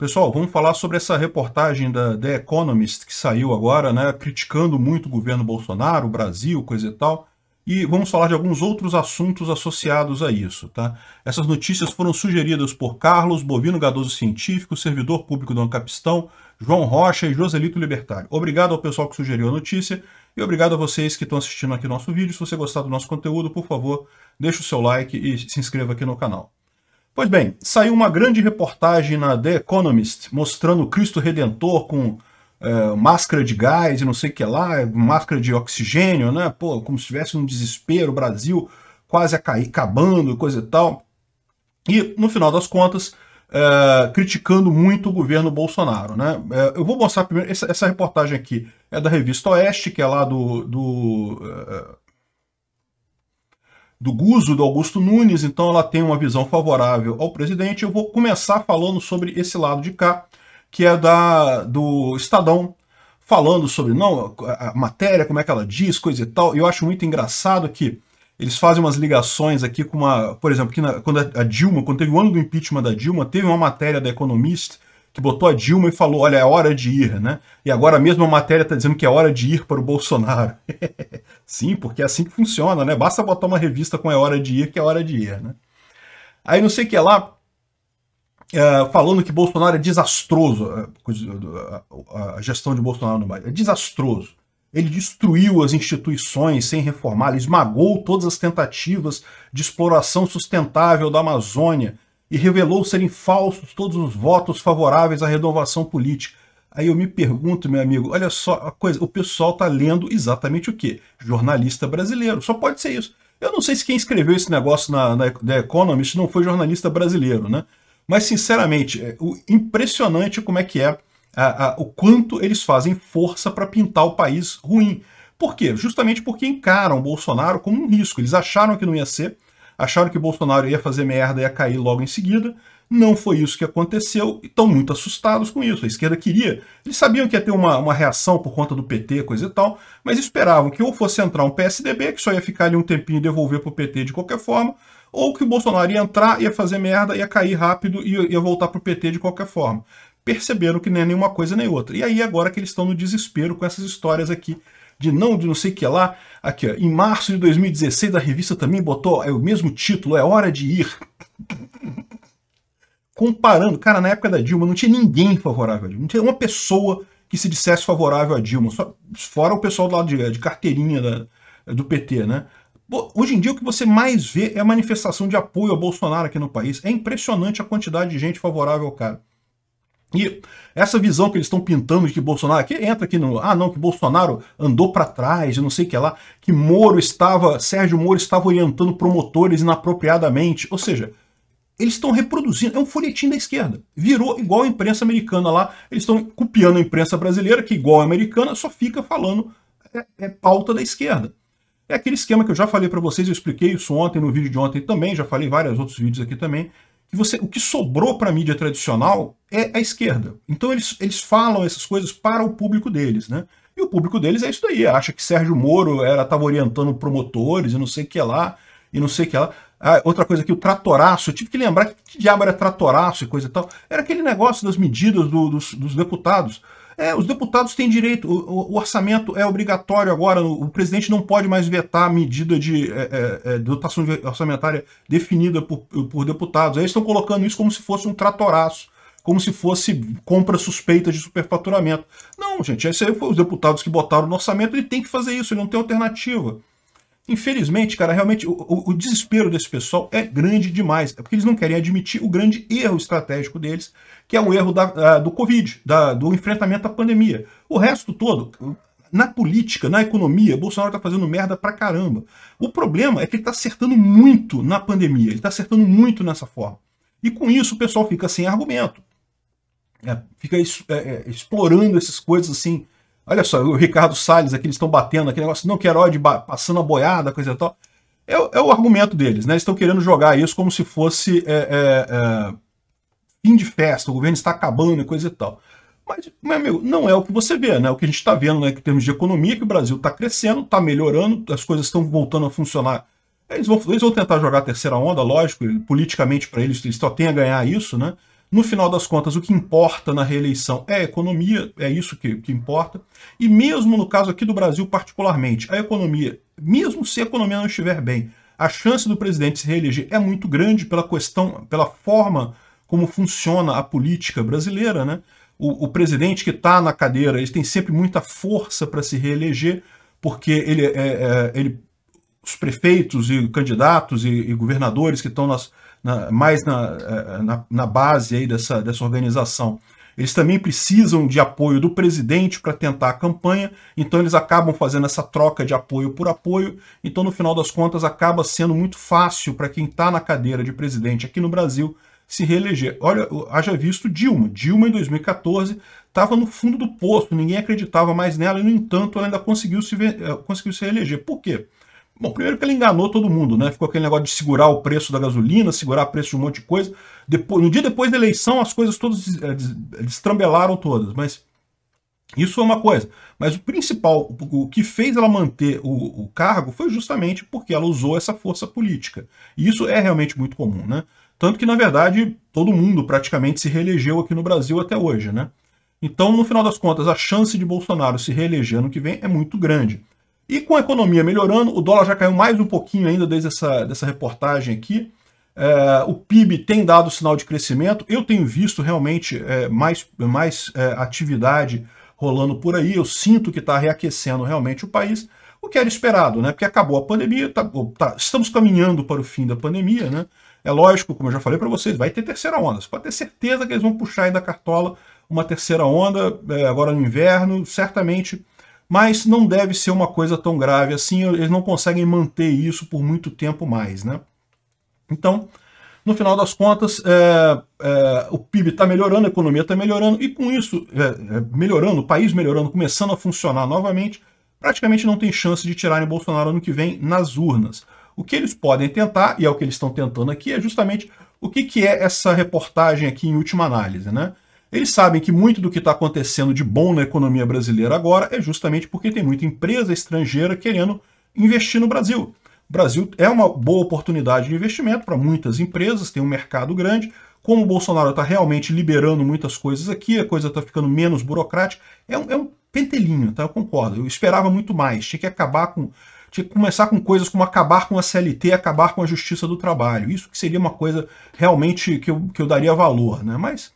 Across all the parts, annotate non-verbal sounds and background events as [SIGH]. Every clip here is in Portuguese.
Pessoal, vamos falar sobre essa reportagem da The Economist que saiu agora, né, criticando muito o governo Bolsonaro, o Brasil, coisa e tal. E vamos falar de alguns outros assuntos associados a isso, tá? Essas notícias foram sugeridas por Carlos, Bovino Gadoso Científico, servidor público do Ancapistão, João Rocha e Joselito Libertário. Obrigado ao pessoal que sugeriu a notícia e obrigado a vocês que estão assistindo aqui nosso vídeo. Se você gostar do nosso conteúdo, por favor, deixe o seu like e se inscreva aqui no canal. Pois bem, saiu uma grande reportagem na The Economist mostrando o Cristo Redentor com é, máscara de gás e não sei o que lá, máscara de oxigênio, né? Pô, como se tivesse um desespero, o Brasil quase a cair, acabando, coisa e tal. E, no final das contas, é, criticando muito o governo Bolsonaro. Né? É, eu vou mostrar primeiro, essa, essa, reportagem aqui é da revista Oeste, que é lá do, do é, do Guzo, do Augusto Nunes, então ela tem uma visão favorável ao presidente. Eu vou começar falando sobre esse lado de cá, que é da do Estadão, falando sobre não a, matéria, como é que ela diz, coisa e tal. Eu acho muito engraçado que eles fazem umas ligações aqui com uma, por exemplo, que na, quando a Dilma, quando teve o ano do impeachment da Dilma, teve uma matéria da Economist que botou a Dilma e falou: olha, é hora de ir, né? E agora mesmo a matéria está dizendo que é hora de ir para o Bolsonaro. [LAUGHS] Sim, porque é assim que funciona, né? Basta botar uma revista com é hora de ir, que é hora de ir, né? Aí não sei o que lá, é, falando que Bolsonaro é desastroso, é, a, gestão de Bolsonaro no Brasil, é desastroso. Ele destruiu as instituições sem reformar, ele esmagou todas as tentativas de exploração sustentável da Amazônia, e revelou serem falsos todos os votos favoráveis à renovação política. Aí eu me pergunto, meu amigo, olha só a coisa, o pessoal está lendo exatamente o quê? Jornalista brasileiro, só pode ser isso. Eu não sei se quem escreveu esse negócio na, na The Economist não foi jornalista brasileiro, né? Mas, sinceramente, é impressionante como é que é a, a, o quanto eles fazem força para pintar o país ruim. Por quê? Justamente porque encaram o Bolsonaro como um risco. Eles acharam que não ia ser, acharam que Bolsonaro ia fazer merda e ia cair logo em seguida. Não foi isso que aconteceu e estão muito assustados com isso. A esquerda queria. Eles sabiam que ia ter uma, uma reação por conta do PT, coisa e tal, mas esperavam que ou fosse entrar um PSDB, que só ia ficar ali um tempinho e devolver para o PT de qualquer forma, ou que o Bolsonaro ia entrar, ia fazer merda, ia cair rápido e ia voltar para o PT de qualquer forma. Perceberam que nem é nenhuma coisa nem outra. E aí agora que eles estão no desespero com essas histórias aqui de não de não sei o que lá. Aqui, ó, em março de 2016, a revista também botou é o mesmo título, é hora de ir. Comparando, cara, na época da Dilma não tinha ninguém favorável a Dilma, não tinha uma pessoa que se dissesse favorável a Dilma, só, fora o pessoal do lado de, é, de carteirinha da, é, do PT, né? Hoje em dia o que você mais vê é a manifestação de apoio ao Bolsonaro aqui no país. É impressionante a quantidade de gente favorável ao cara. E essa visão que eles estão pintando de que Bolsonaro, aqui entra aqui no, ah não, que Bolsonaro andou para trás, não sei o que lá, que Moro estava, Sérgio Moro estava orientando promotores inapropriadamente, ou seja, eles estão reproduzindo, é um folhetim da esquerda. Virou igual a imprensa americana lá, eles estão copiando a imprensa brasileira, que igual a americana, só fica falando é, é pauta da esquerda. É aquele esquema que eu já falei para vocês, eu expliquei isso ontem no vídeo de ontem também, já falei vários outros vídeos aqui também, e você, o que sobrou para a mídia tradicional é a esquerda. Então eles, eles falam essas coisas para o público deles, né? E o público deles é isso daí, acha que Sérgio Moro era estava orientando promotores e não sei o que lá, e não sei o que lá. Ah, outra coisa aqui, o tratoraço, eu tive que lembrar que, que diabo era tratoraço e coisa e tal. Era aquele negócio das medidas do, dos, dos deputados. É, os deputados têm direito, o, o, orçamento é obrigatório agora, o presidente não pode mais vetar a medida de é, é, é dotação orçamentária definida por, por deputados. Aí estão colocando isso como se fosse um tratoraço como se fosse compra suspeita de superfaturamento. Não, gente, esses aí foi os deputados que botaram no orçamento, ele tem que fazer isso, ele não tem alternativa. Infelizmente, cara, realmente o, o, o, desespero desse pessoal é grande demais. É porque eles não querem admitir o grande erro estratégico deles, que é o erro da, ah, do Covid, da, do enfrentamento à pandemia. O resto todo, na política, na economia, Bolsonaro tá fazendo merda pra caramba. O problema é que ele tá acertando muito na pandemia, ele tá acertando muito nessa forma. E com isso o pessoal fica sem argumento. É, fica é, é, explorando essas coisas assim, Olha só, o Ricardo Salles aqui, eles estão batendo aquele negócio, não de passando a boiada, coisa e tal. É, é o argumento deles, né? Eles estão querendo jogar isso como se fosse é, é, é, fim de festa, o governo está acabando e coisa e tal. Mas, meu amigo, não é o que você vê, né? O que a gente está vendo né, em termos de economia, é que o Brasil está crescendo, está melhorando, as coisas estão voltando a funcionar. Eles vão, eles vão tentar jogar a terceira onda, lógico, politicamente para eles, eles só têm a ganhar isso, né? No final das contas, o que importa na reeleição é a economia, é isso que, que importa. E mesmo no caso aqui do Brasil, particularmente, a economia, mesmo se a economia não estiver bem, a chance do presidente se reeleger é muito grande pela questão, pela forma como funciona a política brasileira, né? O, o presidente que está na cadeira, ele tem sempre muita força para se reeleger, porque ele, é, é, é, ele, os prefeitos e candidatos e, e governadores que estão nas na, mais na, é, é, na, na, base aí dessa, dessa organização. Eles também precisam de apoio do presidente para tentar a campanha, então eles acabam fazendo essa troca de apoio por apoio, então no final das contas acaba sendo muito fácil para quem está na cadeira de presidente aqui no Brasil se reeleger. Olha, haja visto Dilma. Dilma em 2014 estava no fundo do poço, ninguém acreditava mais nela, e no entanto ela ainda conseguiu se, eh, conseguiu se reeleger. Por quê? Bom, primeiro que ele enganou todo mundo, né? Ficou aquele negócio de segurar o preço da gasolina, segurar o preço de um monte de coisa. Depois, no dia depois da eleição, as coisas todas eh, destrambelaram todas, mas isso é uma coisa. Mas o principal, o que fez ela manter o, o cargo foi justamente porque ela usou essa força política. E isso é realmente muito comum, né? Tanto que, na verdade, todo mundo praticamente se reelegeu aqui no Brasil até hoje, né? Então, no final das contas, a chance de Bolsonaro se reeleger ano que vem é muito grande. E com a economia melhorando, o dólar já caiu mais um pouquinho ainda desde essa dessa reportagem aqui. É, o PIB tem dado sinal de crescimento. Eu tenho visto realmente é, mais, mais é, atividade rolando por aí. Eu sinto que está reaquecendo realmente o país, o que era esperado, né? Porque acabou a pandemia, tá, tá, estamos caminhando para o fim da pandemia, né? É lógico, como eu já falei para vocês, vai ter terceira onda. Você pode ter certeza que eles vão puxar aí da cartola uma terceira onda é, agora no inverno. Certamente mas não deve ser uma coisa tão grave assim, eles não conseguem manter isso por muito tempo mais, né? Então, no final das contas, é, é, o PIB está melhorando, a economia está melhorando, e com isso, é, é, melhorando, o país melhorando, começando a funcionar novamente, praticamente não tem chance de tirarem Bolsonaro ano que vem nas urnas. O que eles podem tentar, e é o que eles estão tentando aqui, é justamente o que, que é essa reportagem aqui em última análise, né? Eles sabem que muito do que está acontecendo de bom na economia brasileira agora é justamente porque tem muita empresa estrangeira querendo investir no Brasil. O Brasil é uma boa oportunidade de investimento para muitas empresas, tem um mercado grande. Como o Bolsonaro está realmente liberando muitas coisas aqui, a coisa está ficando menos burocrática, é um, é um pentelinho, tá? Eu concordo. Eu esperava muito mais. Tinha que acabar com. Tinha que começar com coisas como acabar com a CLT, acabar com a justiça do trabalho. Isso que seria uma coisa realmente que eu, que eu daria valor, né? Mas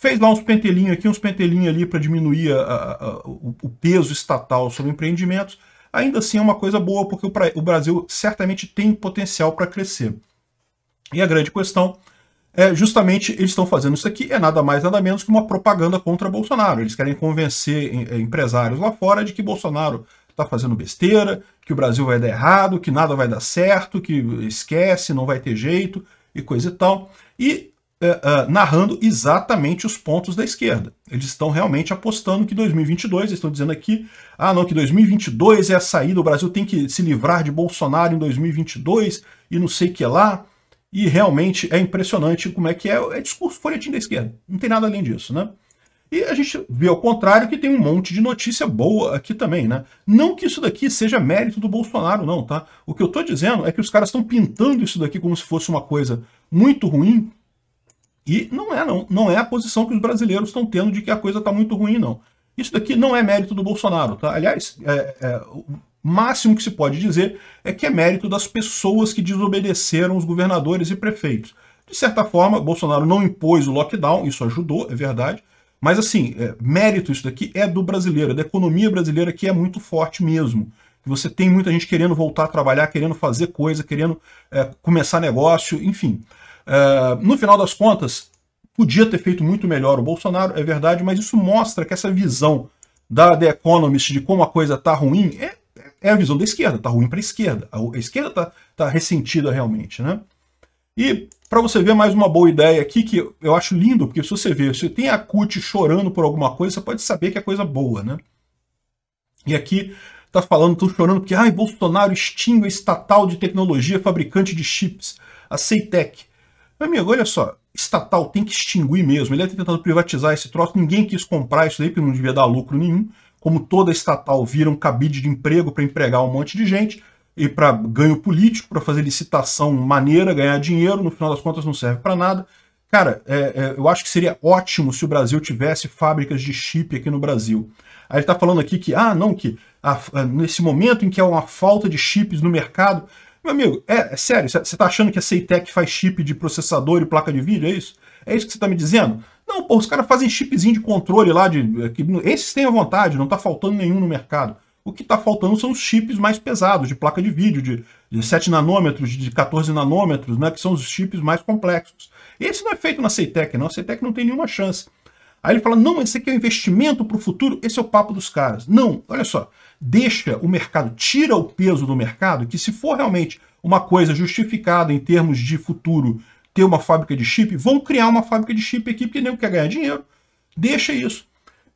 Fez lá uns pentelinhos aqui, uns pentelinhos ali para diminuir a, a, a, o peso estatal sobre empreendimentos. Ainda assim é uma coisa boa, porque o, o Brasil certamente tem potencial para crescer. E a grande questão é justamente eles estão fazendo isso aqui, é nada mais nada menos que uma propaganda contra Bolsonaro. Eles querem convencer é, empresários lá fora de que Bolsonaro está fazendo besteira, que o Brasil vai dar errado, que nada vai dar certo, que esquece, não vai ter jeito e coisa e tal. E é, é, narrando exatamente os pontos da esquerda. Eles estão realmente apostando que 2022, eles estão dizendo aqui, ah não, que 2022 é a saída, o Brasil tem que se livrar de Bolsonaro em 2022 e não sei o que lá. E realmente é impressionante como é que é, é discurso folhetim da esquerda. Não tem nada além disso, né? E a gente vê ao contrário que tem um monte de notícia boa aqui também, né? Não que isso daqui seja mérito do Bolsonaro, não, tá? O que eu tô dizendo é que os caras estão pintando isso daqui como se fosse uma coisa muito ruim, e não é, não. Não é a posição que os brasileiros estão tendo de que a coisa está muito ruim, não. Isso daqui não é mérito do Bolsonaro, tá? Aliás, é, é, o máximo que se pode dizer é que é mérito das pessoas que desobedeceram os governadores e prefeitos. De certa forma, Bolsonaro não impôs o lockdown, isso ajudou, é verdade, mas assim, é, mérito isso daqui é do brasileiro, é da economia brasileira que é muito forte mesmo. Que você tem muita gente querendo voltar a trabalhar, querendo fazer coisa, querendo é, começar negócio, enfim. Eh, no final das contas, podia ter feito muito melhor o Bolsonaro, é verdade, mas isso mostra que essa visão da The Economist de como a coisa está ruim é, é a visão da esquerda, está ruim para a esquerda. A esquerda está tá ressentida realmente, né? E para você ver mais uma boa ideia aqui, que eu acho lindo, porque se você vê, se tem a CUT chorando por alguma coisa, você pode saber que é coisa boa, né? E aqui está falando, estão chorando porque, ai, Bolsonaro extingue a estatal de tecnologia fabricante de chips, a Ceitec. Amigo, olha só, estatal tem que extinguir mesmo. Ele deve ter tentado privatizar esse troço, ninguém quis comprar isso daí, porque não devia dar lucro nenhum. Como toda estatal vira um cabide de emprego para empregar um monte de gente e para ganho político, para fazer licitação maneira, ganhar dinheiro, no final das contas não serve para nada. Cara, é, é, eu acho que seria ótimo se o Brasil tivesse fábricas de chip aqui no Brasil. Aí ele está falando aqui que, ah, não, que a, a, nesse momento em que há uma falta de chips no mercado, meu amigo, é, é sério, você tá achando que a Seitec faz chip de processador e placa de vídeo, é isso? É isso que você tá me dizendo? Não, pô, os caras fazem chipzinho de controle lá, de, é, que, esses têm a vontade, não tá faltando nenhum no mercado. O que está faltando são os chips mais pesados, de placa de vídeo, de, de 7 nanômetros, de 14 nanômetros, né, que são os chips mais complexos. Esse não é feito na Ceitec, não. A Ceitec não tem nenhuma chance. Aí ele fala: não, esse aqui é um investimento para o futuro, esse é o papo dos caras. Não, olha só, deixa o mercado, tira o peso do mercado, que se for realmente uma coisa justificada em termos de futuro ter uma fábrica de chip, vão criar uma fábrica de chip aqui, porque nem quer ganhar é dinheiro. Deixa isso.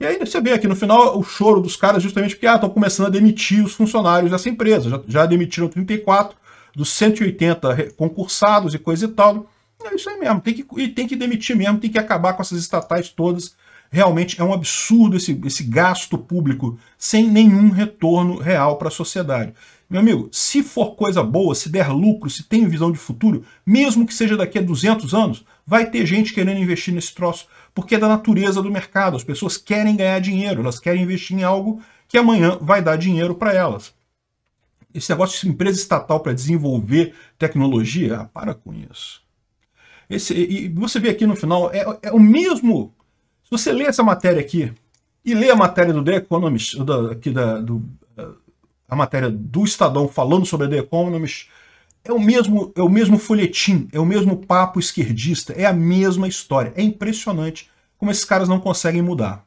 E aí você vê aqui no final o choro dos caras, justamente porque estão ah, começando a demitir os funcionários dessa empresa. Já, já demitiram 34 dos 180 concursados e coisa e tal. É isso aí mesmo. Tem que, e tem que demitir mesmo, tem que acabar com essas estatais todas. Realmente é um absurdo esse, esse gasto público sem nenhum retorno real para a sociedade. Meu amigo, se for coisa boa, se der lucro, se tem visão de futuro, mesmo que seja daqui a 200 anos, vai ter gente querendo investir nesse troço, porque é da natureza do mercado. As pessoas querem ganhar dinheiro, elas querem investir em algo que amanhã vai dar dinheiro para elas. Esse negócio de empresa estatal para desenvolver tecnologia, ah, para com isso. Esse, e você vê aqui no final, é, é o mesmo. Se você lê essa matéria aqui e lê a matéria do The Economist, da, aqui da, do, a matéria do Estadão falando sobre a The Economist, é o mesmo, é o mesmo folhetim, é o mesmo papo esquerdista, é a mesma história. É impressionante como esses caras não conseguem mudar.